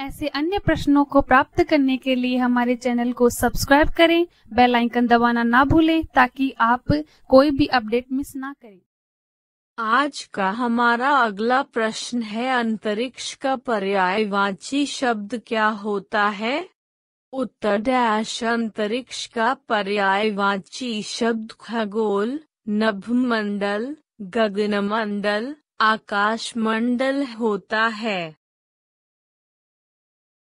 ऐसे अन्य प्रश्नों को प्राप्त करने के लिए हमारे चैनल को सब्सक्राइब करें बेल आइकन दबाना ना भूलें ताकि आप कोई भी अपडेट मिस ना करें आज का हमारा अगला प्रश्न है अंतरिक्ष का पर्यायवाची शब्द क्या होता है उत्तर डैश अंतरिक्ष का पर्यायवाची शब्द खगोल नभ मंडल गगन मंडल आकाश मंडल होता है